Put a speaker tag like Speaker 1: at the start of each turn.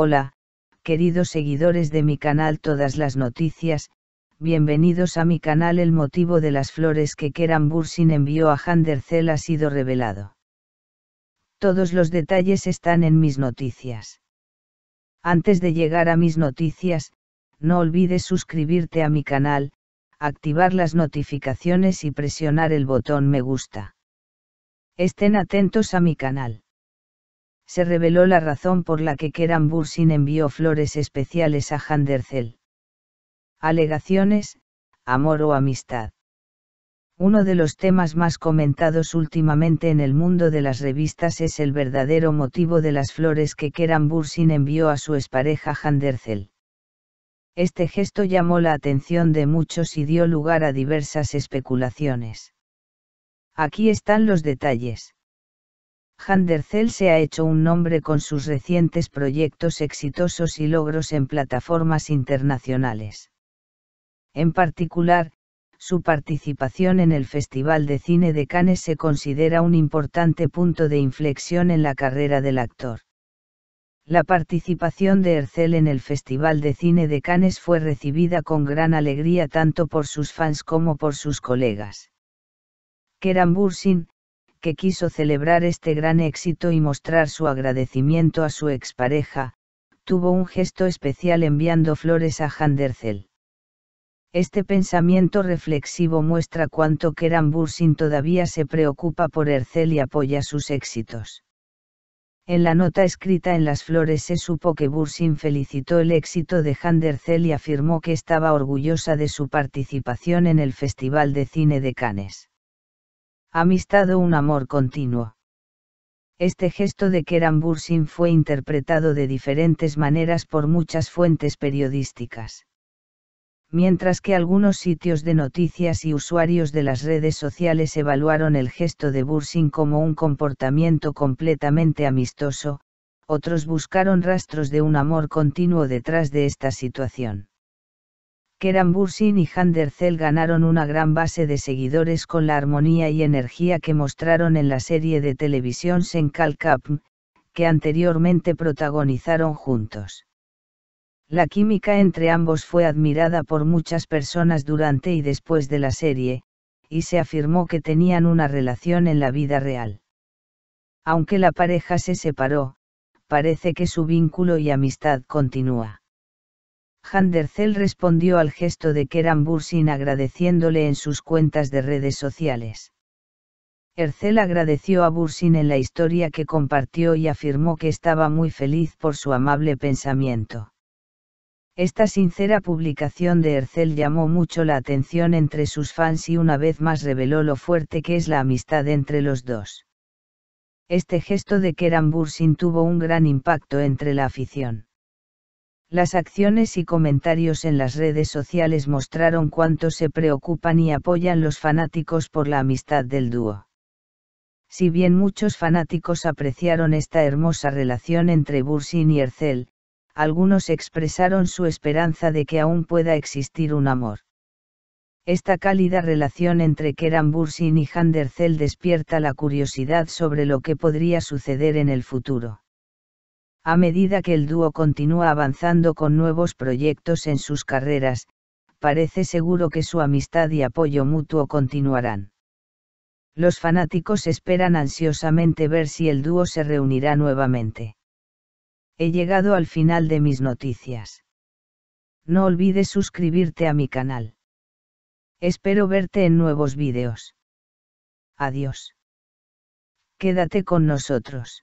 Speaker 1: Hola, queridos seguidores de mi canal Todas las Noticias, bienvenidos a mi canal El motivo de las flores que Keran Bursin envió a Handercel ha sido revelado. Todos los detalles están en mis noticias. Antes de llegar a mis noticias, no olvides suscribirte a mi canal, activar las notificaciones y presionar el botón me gusta. Estén atentos a mi canal se reveló la razón por la que Keran Bursin envió flores especiales a Handercel. Alegaciones, amor o amistad. Uno de los temas más comentados últimamente en el mundo de las revistas es el verdadero motivo de las flores que Keran Bursin envió a su expareja Handercel. Este gesto llamó la atención de muchos y dio lugar a diversas especulaciones. Aquí están los detalles. Handercel se ha hecho un nombre con sus recientes proyectos exitosos y logros en plataformas internacionales. En particular, su participación en el Festival de Cine de Cannes se considera un importante punto de inflexión en la carrera del actor. La participación de Hercel en el Festival de Cine de Cannes fue recibida con gran alegría tanto por sus fans como por sus colegas. Keran Bursin, que quiso celebrar este gran éxito y mostrar su agradecimiento a su expareja, tuvo un gesto especial enviando flores a Handerzel. Este pensamiento reflexivo muestra cuánto Keran Bursin todavía se preocupa por Ercel y apoya sus éxitos. En la nota escrita en Las Flores se supo que Bursin felicitó el éxito de Handercel y afirmó que estaba orgullosa de su participación en el Festival de Cine de Cannes amistad o un amor continuo. Este gesto de Keran Bursin fue interpretado de diferentes maneras por muchas fuentes periodísticas. Mientras que algunos sitios de noticias y usuarios de las redes sociales evaluaron el gesto de Bursin como un comportamiento completamente amistoso, otros buscaron rastros de un amor continuo detrás de esta situación. Keran Bursin y Hander Zell ganaron una gran base de seguidores con la armonía y energía que mostraron en la serie de televisión Senkal Cup, que anteriormente protagonizaron juntos. La química entre ambos fue admirada por muchas personas durante y después de la serie, y se afirmó que tenían una relación en la vida real. Aunque la pareja se separó, parece que su vínculo y amistad continúa. Handercel respondió al gesto de Keran Bursin agradeciéndole en sus cuentas de redes sociales. Ercel agradeció a Bursin en la historia que compartió y afirmó que estaba muy feliz por su amable pensamiento. Esta sincera publicación de Ercel llamó mucho la atención entre sus fans y una vez más reveló lo fuerte que es la amistad entre los dos. Este gesto de Keran Bursin tuvo un gran impacto entre la afición. Las acciones y comentarios en las redes sociales mostraron cuánto se preocupan y apoyan los fanáticos por la amistad del dúo. Si bien muchos fanáticos apreciaron esta hermosa relación entre Bursin y Ercel, algunos expresaron su esperanza de que aún pueda existir un amor. Esta cálida relación entre Keran Bursin y Ercel despierta la curiosidad sobre lo que podría suceder en el futuro. A medida que el dúo continúa avanzando con nuevos proyectos en sus carreras, parece seguro que su amistad y apoyo mutuo continuarán. Los fanáticos esperan ansiosamente ver si el dúo se reunirá nuevamente. He llegado al final de mis noticias. No olvides suscribirte a mi canal. Espero verte en nuevos vídeos. Adiós. Quédate con nosotros.